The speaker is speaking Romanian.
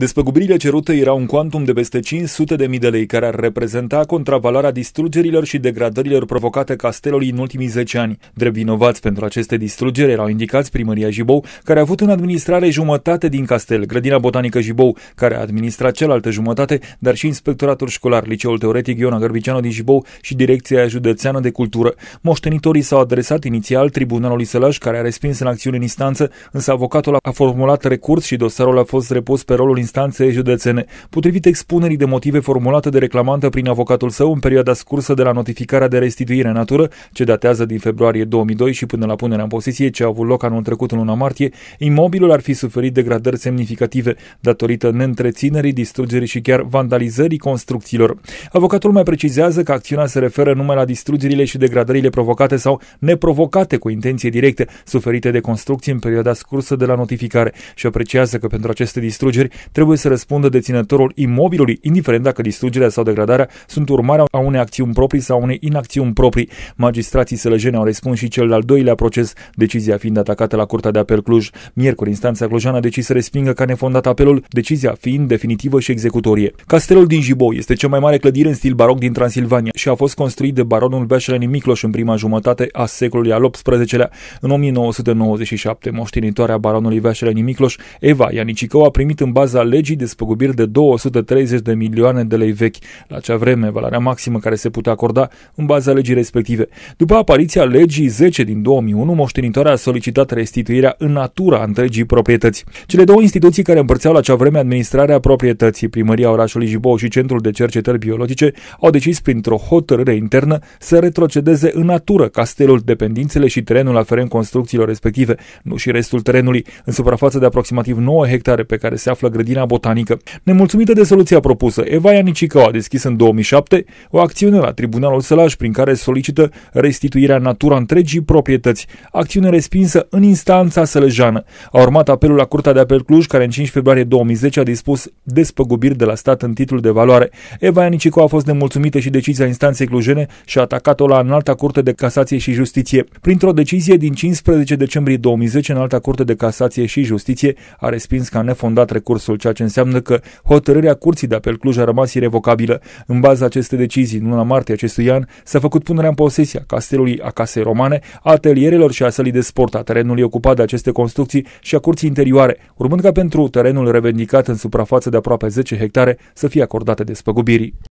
Despăgubirile cerute erau un cuantum de peste 500 de mii de lei, care ar reprezenta contravaloarea distrugerilor și degradărilor provocate castelului în ultimii 10 ani. Drept vinovați pentru aceste distrugeri erau indicați primăria Jibou, care a avut în administrare jumătate din castel, grădina botanică Jibou, care a administrat cealaltă jumătate, dar și inspectoratul școlar, liceul teoretic Iona Gărbiceanu din Jibou și direcția județeană de cultură. Moștenitorii s-au adresat inițial tribunalului Sălaș, care a respins în acțiune în instanță, însă avocatul a formulat recurs și dosarul a fost repus pe rolul instanțe județene, potrivit expunerii de motive formulate de reclamantă prin avocatul său în perioada scursă de la notificarea de restituire în natură, ce datează din februarie 2002 și până la punerea în posesie ce a avut loc anul trecut în luna martie, imobilul ar fi suferit degradări semnificative datorită neîntreținerii, distrugerii și chiar vandalizării construcțiilor. Avocatul mai precizează că acțiunea se referă numai la distrugerile și degradările provocate sau neprovocate cu intenție directă suferite de construcții în perioada scursă de la notificare și apreciază că pentru aceste distrugeri trebuie să răspundă deținătorul imobilului, indiferent dacă distrugerea sau degradarea sunt urmarea a unei acțiuni proprii sau unei inacțiuni proprii. Magistrații sălăjeni au răspuns și cel al doilea proces, decizia fiind atacată la Curtea de Apel Cluj. Miercuri, instanța clujană a decis să respingă ca nefondat apelul, decizia fiind definitivă și executorie. Castelul din Jiboi este cea mai mare clădire în stil baroc din Transilvania și a fost construit de baronul Veșeleni Micloș în prima jumătate a secolului al XVIII-lea. În 1997, moștenitoarea baronului Veșeleni Micloș, Eva Ianicicău, a primit în baza cauza legii spăgubiri de 230 de milioane de lei vechi, la acea vreme valoarea maximă care se putea acorda în baza legii respective. După apariția legii 10 din 2001, moștenitoarea a solicitat restituirea în natura întregii proprietăți. Cele două instituții care împărțeau la acea vreme administrarea proprietății, Primăria Orașului Jibou și Centrul de Cercetări Biologice, au decis printr-o hotărâre internă să retrocedeze în natură castelul, dependințele și terenul aferent construcțiilor respective, nu și restul terenului, în suprafață de aproximativ 9 hectare pe care se află grădina grădina botanică. Nemulțumită de soluția propusă, Eva Ianicicău a deschis în 2007 o acțiune la Tribunalul Sălaj prin care solicită restituirea natura întregii proprietăți, acțiune respinsă în instanța sălăjană. A urmat apelul la Curtea de Apel Cluj, care în 5 februarie 2010 a dispus despăgubiri de la stat în titlul de valoare. Eva Ianicicău a fost nemulțumită și decizia instanței clujene și a atacat-o la Înalta Curte de Casație și Justiție. Printr-o decizie din 15 decembrie 2010, Înalta Curte de Casație și Justiție a respins ca nefondat recursul ceea ce înseamnă că hotărârea Curții de Apel Cluj a rămas irrevocabilă. În baza acestei decizii, în luna martie acestui an, s-a făcut punerea în posesia castelului a casei romane, a atelierelor și a sălii de sport, a terenului ocupat de aceste construcții și a curții interioare, urmând ca pentru terenul revendicat în suprafață de aproape 10 hectare să fie acordate despăgubirii.